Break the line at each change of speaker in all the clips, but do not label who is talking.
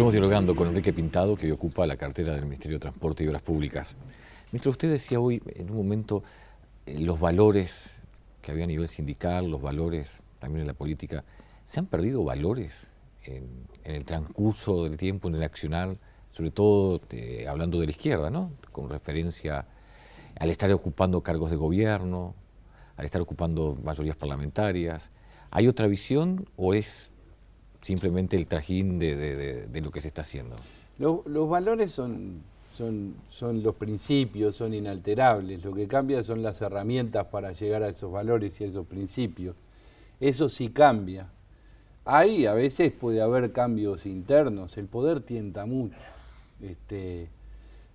Estuvimos dialogando con Enrique Pintado, que ocupa la cartera del Ministerio de Transporte y Obras Públicas. Mientras usted decía hoy, en un momento, eh, los valores que había a nivel sindical, los valores también en la política, ¿se han perdido valores en, el transcurso del tiempo, en el accionar, sobre todo eh, hablando de la izquierda, ¿no? con referencia al estar ocupando cargos de gobierno, al estar ocupando mayorías parlamentarias? ¿Hay otra visión o es simplemente el trajín de, lo que se está haciendo?
Los, valores son, son, son, los principios, son inalterables. Lo que cambia son las herramientas para llegar a esos valores y a esos principios. Eso sí cambia. Ahí a veces puede haber cambios internos. El poder tienta mucho. Este,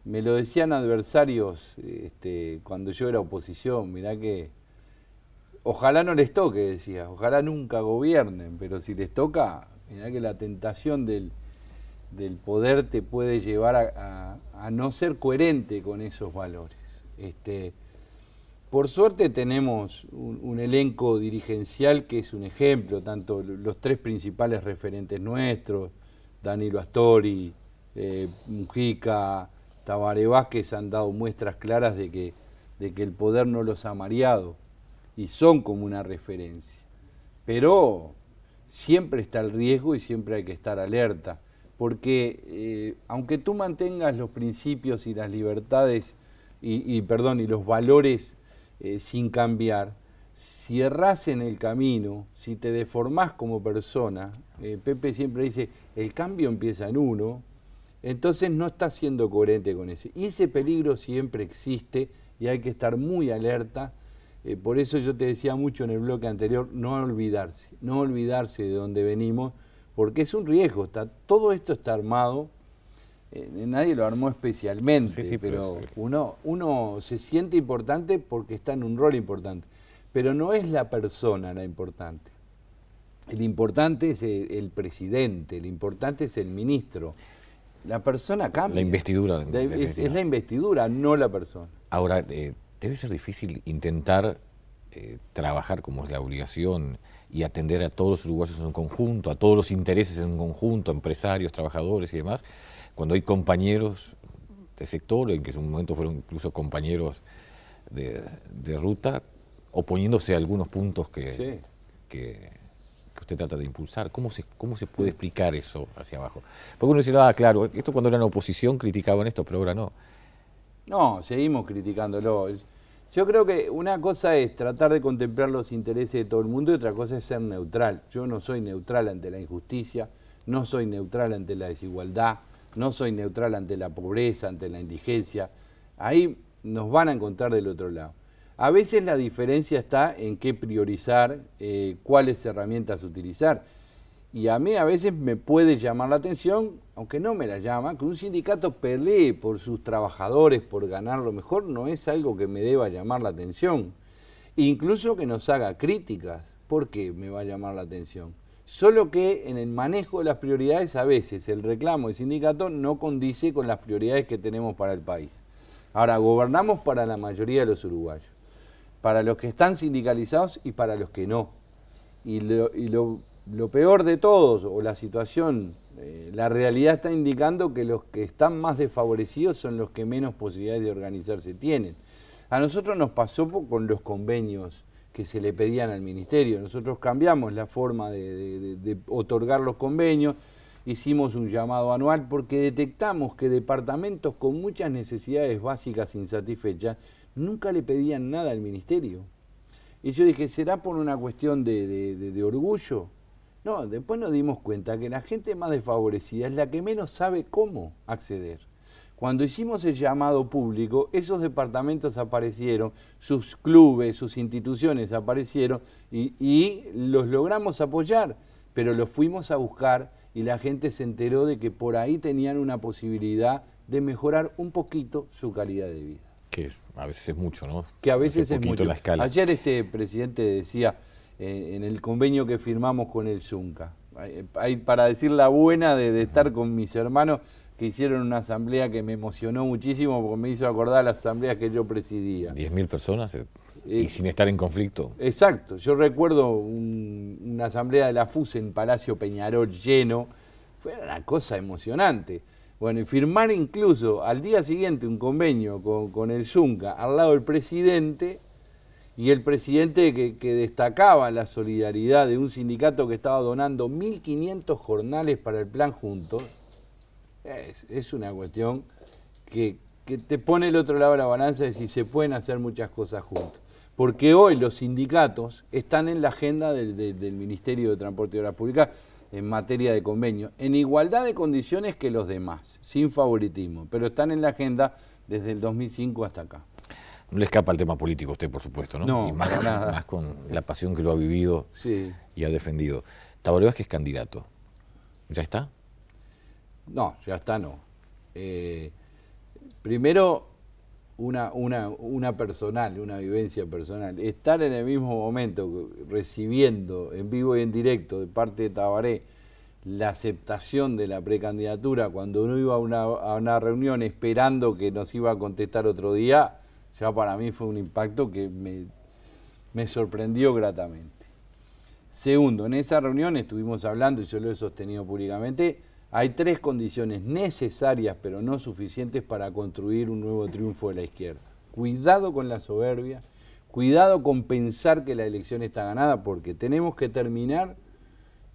me lo decían adversarios este, cuando yo era oposición, mirá que ojalá no les toque, decía, ojalá nunca gobiernen, pero si les toca, Mirá que la tentación del, poder te puede llevar a, no ser coherente con esos valores. Este, por suerte tenemos un, elenco dirigencial que es un ejemplo, tanto los tres principales referentes nuestros, Danilo Astori, eh, Mujica, Tabaré Vázquez han dado muestras claras de que, de que el poder no los ha mareado y son como una referencia. Pero siempre está el riesgo y siempre hay que estar alerta, porque eh, aunque tú mantengas los principios y las libertades y, perdón, y los valores eh, sin cambiar, si erras en el camino, si te deformás como persona, eh, Pepe siempre dice, el cambio empieza en uno, entonces no estás siendo coherente con ese. Y ese peligro siempre existe y hay que estar muy alerta eh, por eso yo te decía mucho en el bloque anterior, no olvidarse, no olvidarse de dónde venimos, porque es un riesgo, está, todo esto está armado, eh, nadie lo armó especialmente, pero uno, uno se siente importante porque está en un rol importante, pero no es la persona la importante. El importante es el, presidente, el importante es el ministro. La persona cambia. La
investidura. es,
es, la investidura, no la persona.
Ahora, eh, debe ser difícil intentar eh, trabajar como es la obligación y atender a todos los uruguayos en conjunto, a todos los intereses en conjunto, empresarios, trabajadores y demás, cuando hay compañeros de sector, en que en un momento fueron incluso compañeros de, ruta, oponiéndose a algunos puntos que, usted trata de impulsar. ¿Cómo se, ¿Cómo se puede explicar eso hacia abajo? Porque uno decía, ah, claro, esto cuando era en oposición criticaban esto, pero ahora no.
No, seguimos criticándolo. Yo creo que una cosa es tratar de contemplar los intereses de todo el mundo y otra cosa es ser neutral. Yo no soy neutral ante la injusticia, no soy neutral ante la desigualdad, no soy neutral ante la pobreza, ante la indigencia. Ahí nos van a encontrar del otro lado. A veces la diferencia está en qué priorizar, eh, cuáles herramientas utilizar. Y a mí a veces me puede llamar la atención, aunque no me la llama, que un sindicato pelee por sus trabajadores, por ganar lo mejor, no es algo que me deba llamar la atención. Incluso que nos haga críticas, ¿por qué me va a llamar la atención? Solo que en el manejo de las prioridades a veces el reclamo del sindicato no condice con las prioridades que tenemos para el país. Ahora, gobernamos para la mayoría de los uruguayos, para los que están sindicalizados y para los que no. y lo lo peor de todos, o la situación, eh, la realidad está indicando que los que están más desfavorecidos son los que menos posibilidades de organizarse tienen. A nosotros nos pasó con los convenios que se le pedían al ministerio. Nosotros cambiamos la forma de, otorgar los convenios, hicimos un llamado anual porque detectamos que departamentos con muchas necesidades básicas insatisfechas nunca le pedían nada al ministerio. Y yo dije, ¿será por una cuestión de orgullo? No, después nos dimos cuenta que la gente más desfavorecida es la que menos sabe cómo acceder. Cuando hicimos el llamado público, esos departamentos aparecieron, sus clubes, sus instituciones aparecieron y, los logramos apoyar, pero los fuimos a buscar y la gente se enteró de que por ahí tenían una posibilidad de mejorar un poquito su calidad de vida.
Que a veces es mucho, ¿no? Que a veces, es mucho. La escala. Ayer
este presidente decía, eh, en el convenio que firmamos con el Zunca. Hay, para decir la buena de, estar con mis hermanos que hicieron una asamblea que me emocionó muchísimo porque me hizo acordar las asambleas que yo presidía. mil
personas? Eh, y eh, sin estar en conflicto.
Exacto. Yo recuerdo una asamblea de la FUS en Palacio Peñarol lleno. Fue una cosa emocionante. Bueno, y firmar incluso al día siguiente un convenio con, con el Zunca al lado del presidente y el presidente que, destacaba la solidaridad de un sindicato que estaba donando 1.500 jornales para el plan Juntos, es, una cuestión que, te pone el otro lado de la balanza de si se pueden hacer muchas cosas juntos. Porque hoy los sindicatos están en la agenda del, Ministerio de Transporte y Obras Públicas en materia de convenio, en igualdad de condiciones que los demás, sin favoritismo, pero están en la agenda desde el 2005 hasta acá.
No le escapa el tema político a usted, por supuesto, ¿no? no más, con la pasión que lo ha vivido y ha defendido. Tabaré que es candidato. ¿Ya está?
No, ya está no. Eh, primero, una, una, una personal, una vivencia personal. Estar en el mismo momento recibiendo en vivo y en directo de parte de Tabaré la aceptación de la precandidatura cuando uno iba a una, a una reunión esperando que nos iba a contestar otro día, ya para mí fue un impacto que me, sorprendió gratamente. Segundo, en esa reunión estuvimos hablando, y yo lo he sostenido públicamente, hay tres condiciones necesarias pero no suficientes para construir un nuevo triunfo de la izquierda. Cuidado con la soberbia, cuidado con pensar que la elección está ganada, porque tenemos que terminar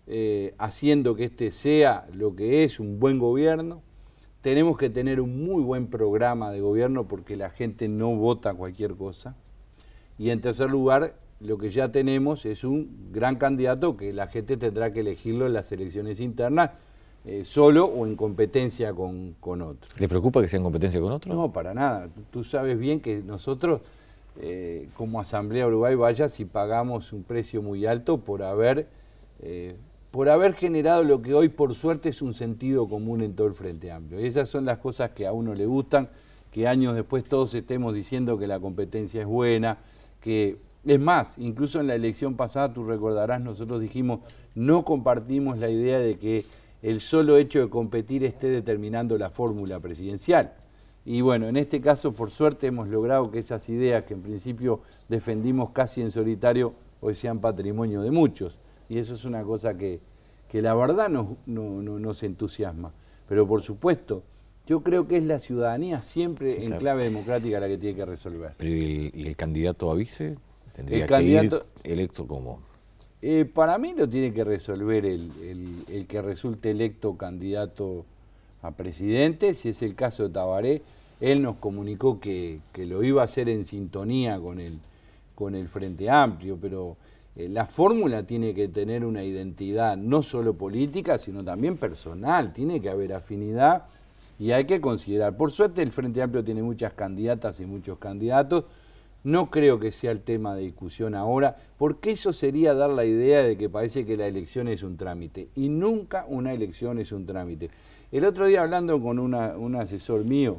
eh, haciendo que este sea lo que es un buen gobierno, tenemos que tener un muy buen programa de gobierno porque la gente no vota cualquier cosa. Y en tercer lugar, lo que ya tenemos es un gran candidato que la gente tendrá que elegirlo en las elecciones internas, eh, solo o en competencia con, con, otro.
¿Le preocupa que sea en competencia con otros?
No, para nada. Tú sabes bien que nosotros, eh, como Asamblea Uruguay, vaya si pagamos un precio muy alto por haber eh, por haber generado lo que hoy por suerte es un sentido común en todo el Frente Amplio. Y esas son las cosas que a uno le gustan, que años después todos estemos diciendo que la competencia es buena, que es más, incluso en la elección pasada, tú recordarás, nosotros dijimos, no compartimos la idea de que el solo hecho de competir esté determinando la fórmula presidencial. Y bueno, en este caso, por suerte, hemos logrado que esas ideas que en principio defendimos casi en solitario, hoy sean patrimonio de muchos. Y eso es una cosa que, que la verdad nos, no, no, entusiasma. Pero por supuesto, yo creo que es la ciudadanía siempre en clave democrática la que tiene que resolver.
Pero ¿y el, candidato a vice tendría el candidato, electo como?
Eh, para mí lo tiene que resolver el, que resulte electo candidato a presidente, si es el caso de Tabaré. Él nos comunicó que, lo iba a hacer en sintonía con el, con el Frente Amplio, pero eh, la fórmula tiene que tener una identidad no solo política, sino también personal, tiene que haber afinidad y hay que considerar. Por suerte el Frente Amplio tiene muchas candidatas y muchos candidatos, no creo que sea el tema de discusión ahora, porque eso sería dar la idea de que parece que la elección es un trámite, y nunca una elección es un trámite. El otro día hablando con un asesor mío,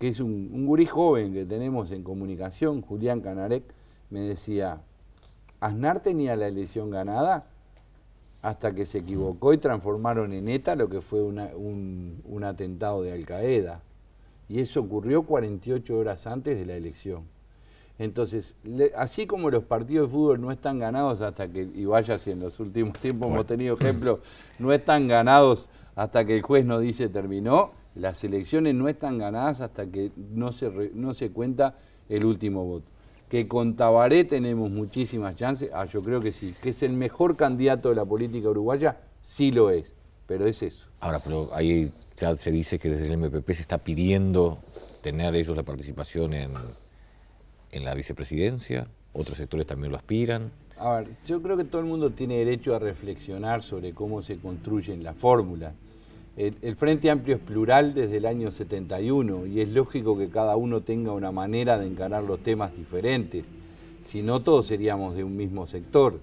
que es un, un gurí joven que tenemos en comunicación, Julián Canarek, me decía, Aznar tenía la elección ganada hasta que se equivocó y transformaron en ETA lo que fue un, atentado de Al Qaeda. Y eso ocurrió 48 horas antes de la elección. Entonces, así como los partidos de fútbol no están ganados hasta que, y vaya si en los últimos tiempos hemos tenido ejemplo no están ganados hasta que el juez no dice terminó, las elecciones no están ganadas hasta que no se, no se cuenta el último voto que con Tabaré tenemos muchísimas chances, ah, yo creo que sí, que es el mejor candidato de la política uruguaya, sí lo es, pero es
eso. Ahora, pero ahí ya se dice que desde el MPP se está pidiendo tener ellos la participación en, en la vicepresidencia, otros sectores también lo aspiran.
A ver, yo creo que todo el mundo tiene derecho a reflexionar sobre cómo se construyen las fórmulas el, Frente Amplio es plural desde el año 71 y es lógico que cada uno tenga una manera de encarar los temas diferentes, si no todos seríamos de un mismo sector.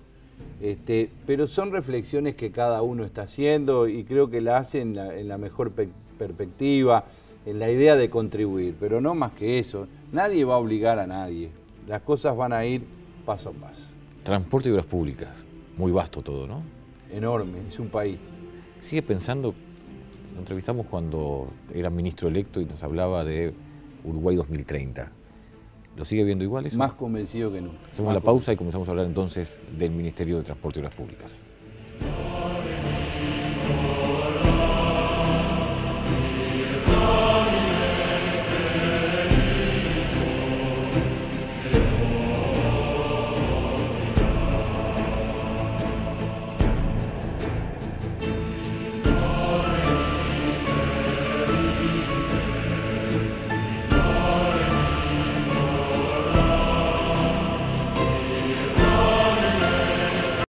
Este, pero son reflexiones que cada uno está haciendo y creo que la hacen en la, mejor perspectiva, en la idea de contribuir, pero no más que eso. Nadie va a obligar a nadie, las cosas van a ir paso a paso.
Transporte y obras públicas, muy vasto todo, ¿no? Enorme, es un país. ¿Sigue pensando lo entrevistamos cuando era ministro electo y nos hablaba de Uruguay 2030. ¿Lo sigue viendo igual eso? Más
convencido que no.
Hacemos la pausa y comenzamos a hablar entonces del Ministerio de Transporte y Obras Públicas.